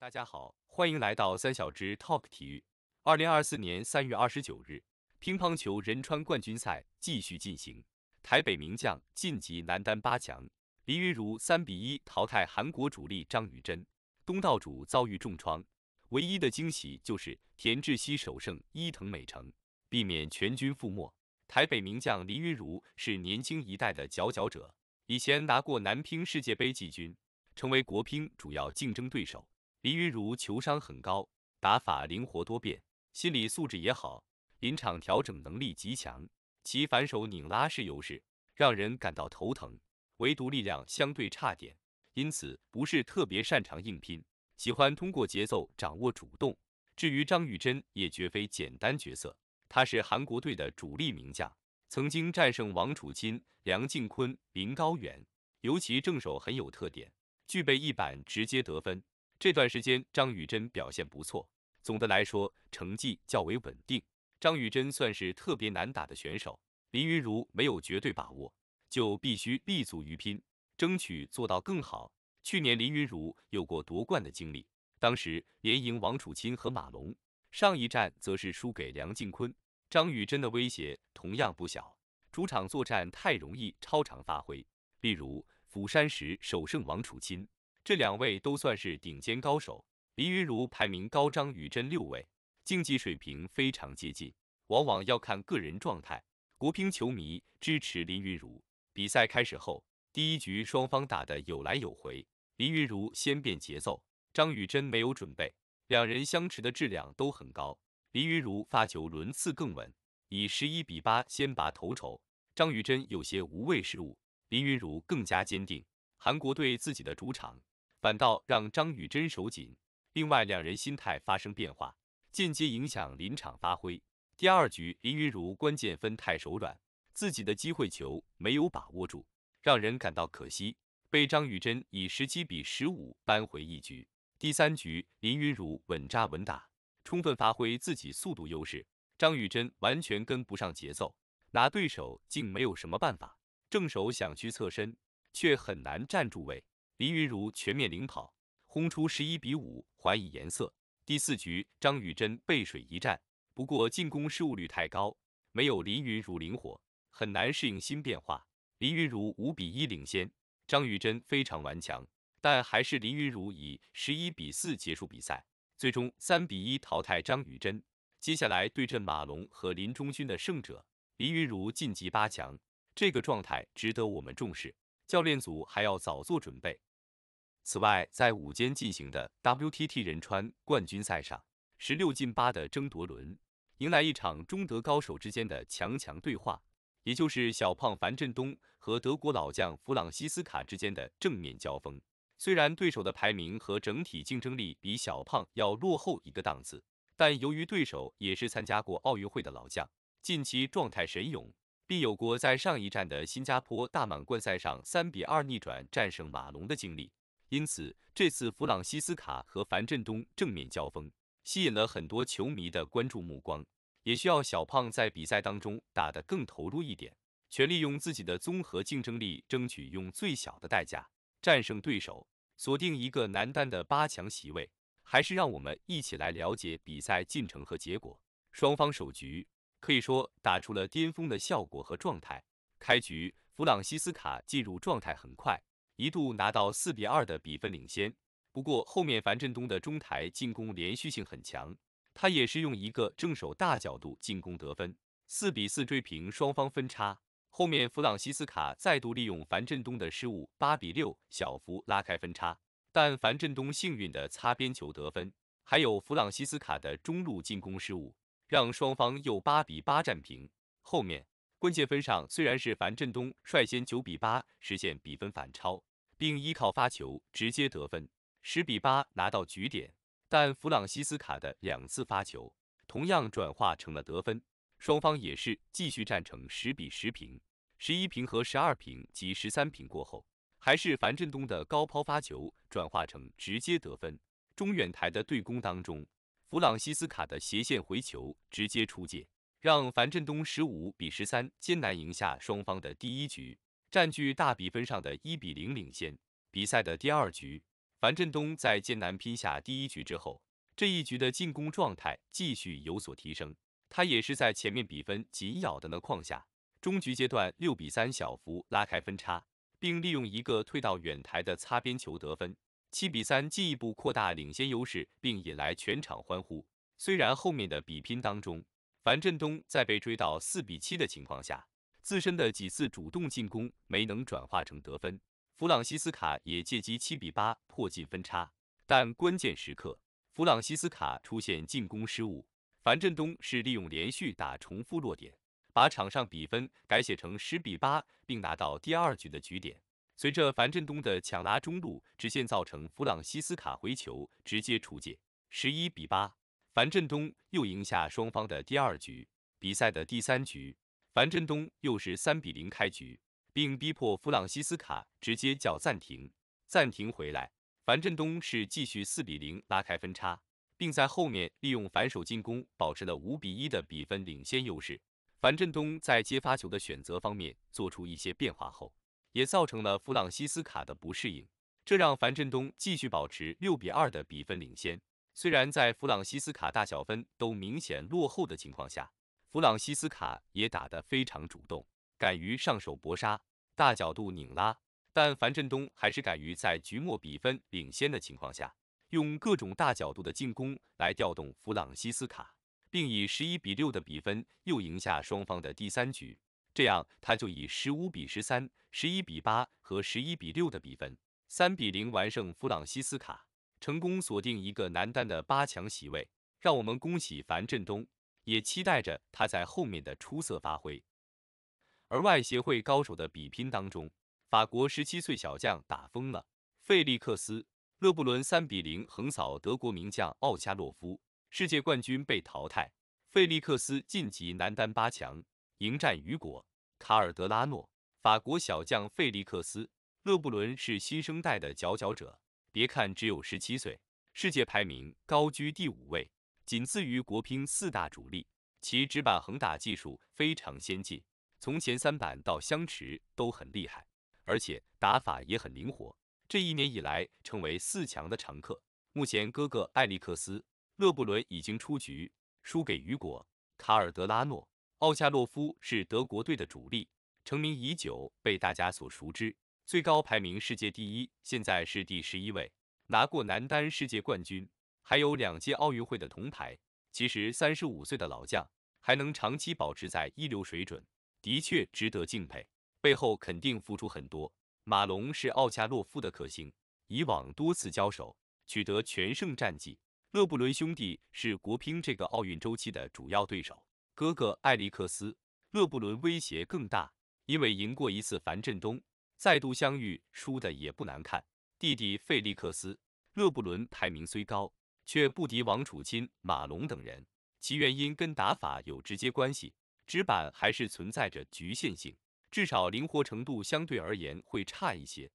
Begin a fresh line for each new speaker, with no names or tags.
大家好，欢迎来到三小只 Talk 体育。二零二四年三月二十九日，乒乓球仁川冠军赛继续进行，台北名将晋级男单八强，林昀儒三比一淘汰韩国主力张禹珍，东道主遭遇重创。唯一的惊喜就是田志希首胜伊藤美诚，避免全军覆没。台北名将林昀儒是年轻一代的佼佼者，以前拿过男乒世界杯季军，成为国乒主要竞争对手。林昀儒球商很高，打法灵活多变，心理素质也好，临场调整能力极强。其反手拧拉式优势让人感到头疼，唯独力量相对差点，因此不是特别擅长硬拼，喜欢通过节奏掌握主动。至于张玉珍，也绝非简单角色，她是韩国队的主力名将，曾经战胜王楚钦、梁靖昆、林高远，尤其正手很有特点，具备一板直接得分。这段时间，张雨珍表现不错，总的来说成绩较为稳定。张雨珍算是特别难打的选手，林云如没有绝对把握，就必须立足于拼，争取做到更好。去年林云如有过夺冠的经历，当时连赢王楚钦和马龙，上一站则是输给梁靖昆。张雨珍的威胁同样不小，主场作战太容易超常发挥，例如釜山时首胜王楚钦。这两位都算是顶尖高手，林云儒排名高，张宇珍六位，竞技水平非常接近，往往要看个人状态。国乒球迷支持林云儒。比赛开始后，第一局双方打得有来有回，林云儒先变节奏，张宇珍没有准备，两人相持的质量都很高。林云儒发球轮次更稳，以十一比八先拔头筹。张宇珍有些无谓失误，林云儒更加坚定。韩国队自己的主场。反倒让张宇珍手紧，另外两人心态发生变化，间接影响临场发挥。第二局林云如关键分太手软，自己的机会球没有把握住，让人感到可惜，被张宇珍以十七比十五扳回一局。第三局林云如稳扎稳打，充分发挥自己速度优势，张宇珍完全跟不上节奏，拿对手竟没有什么办法，正手想去侧身，却很难站住位。林云如全面领跑，轰出十一比五，还以颜色。第四局，张宇珍背水一战，不过进攻失误率太高，没有林云如灵活，很难适应新变化。林云如五比一领先，张宇珍非常顽强，但还是林云如以十一比四结束比赛，最终三比一淘汰张宇珍。接下来对阵马龙和林中军的胜者，林云如晋级八强。这个状态值得我们重视，教练组还要早做准备。此外，在午间进行的 WTT 仁川冠军赛上，十六进八的争夺轮迎来一场中德高手之间的强强对话，也就是小胖樊振东和德国老将弗朗西斯卡之间的正面交锋。虽然对手的排名和整体竞争力比小胖要落后一个档次，但由于对手也是参加过奥运会的老将，近期状态神勇，并有过在上一站的新加坡大满贯赛上三比二逆转战胜马龙的经历。因此，这次弗朗西斯卡和樊振东正面交锋，吸引了很多球迷的关注目光，也需要小胖在比赛当中打得更投入一点，全利用自己的综合竞争力，争取用最小的代价战胜对手，锁定一个男单的八强席位。还是让我们一起来了解比赛进程和结果。双方首局可以说打出了巅峰的效果和状态。开局，弗朗西斯卡进入状态很快。一度拿到四比二的比分领先，不过后面樊振东的中台进攻连续性很强，他也是用一个正手大角度进攻得分，四比四追平双方分差。后面弗朗西斯卡再度利用樊振东的失误，八比六小幅拉开分差，但樊振东幸运的擦边球得分，还有弗朗西斯卡的中路进攻失误，让双方又八比八战平。后面关键分上虽然是樊振东率先九比八实现比分反超。并依靠发球直接得分，十比八拿到局点。但弗朗西斯卡的两次发球同样转化成了得分，双方也是继续战成十比十平。十一平和十二平及十三平过后，还是樊振东的高抛发球转化成直接得分。中远台的对攻当中，弗朗西斯卡的斜线回球直接出界，让樊振东十五比十三艰难赢下双方的第一局。占据大比分上的一比零领先。比赛的第二局，樊振东在艰难拼下第一局之后，这一局的进攻状态继续有所提升。他也是在前面比分紧咬的那况下，中局阶段六比三小幅拉开分差，并利用一个退到远台的擦边球得分，七比三进一步扩大领先优势，并引来全场欢呼。虽然后面的比拼当中，樊振东在被追到四比七的情况下。自身的几次主动进攻没能转化成得分，弗朗西斯卡也借机七比八迫近分差。但关键时刻，弗朗西斯卡出现进攻失误，樊振东是利用连续打重复落点，把场上比分改写成十比八，并拿到第二局的局点。随着樊振东的抢拉中路直线，造成弗朗西斯卡回球直接出界，十一比八，樊振东又赢下双方的第二局。比赛的第三局。樊振东又是三比零开局，并逼迫弗朗西斯卡直接叫暂停。暂停回来，樊振东是继续四比零拉开分差，并在后面利用反手进攻保持了五比一的比分领先优势。樊振东在接发球的选择方面做出一些变化后，也造成了弗朗西斯卡的不适应，这让樊振东继续保持六比二的比分领先。虽然在弗朗西斯卡大小分都明显落后的情况下。弗朗西斯卡也打得非常主动，敢于上手搏杀，大角度拧拉。但樊振东还是敢于在局末比分领先的情况下，用各种大角度的进攻来调动弗朗西斯卡，并以十一比六的比分又赢下双方的第三局。这样，他就以十五比十三、十一比八和十一比六的比分，三比零完胜弗朗西斯卡，成功锁定一个男单的八强席位。让我们恭喜樊振东！也期待着他在后面的出色发挥。而外协会高手的比拼当中，法国十七岁小将打疯了，费利克斯·勒布伦三比零横扫德国名将奥恰洛夫，世界冠军被淘汰，费利克斯晋级男单八强，迎战雨果·卡尔德拉诺。法国小将费利克斯·勒布伦是新生代的佼佼者，别看只有十七岁，世界排名高居第五位。仅次于国乒四大主力，其直板横打技术非常先进，从前三板到相持都很厉害，而且打法也很灵活。这一年以来，成为四强的常客。目前哥哥艾利克斯·勒布伦已经出局，输给雨果·卡尔德拉诺。奥恰洛夫是德国队的主力，成名已久，被大家所熟知，最高排名世界第一，现在是第十一位，拿过男单世界冠军。还有两届奥运会的铜牌，其实三十五岁的老将还能长期保持在一流水准，的确值得敬佩。背后肯定付出很多。马龙是奥恰洛夫的克星，以往多次交手取得全胜战绩。勒布伦兄弟是国乒这个奥运周期的主要对手，哥哥艾利克斯·勒布伦威胁更大，因为赢过一次樊振东，再度相遇输的也不难看。弟弟费利克斯·勒布伦排名虽高。却不敌王楚钦、马龙等人，其原因跟打法有直接关系，直板还是存在着局限性，至少灵活程度相对而言会差一些。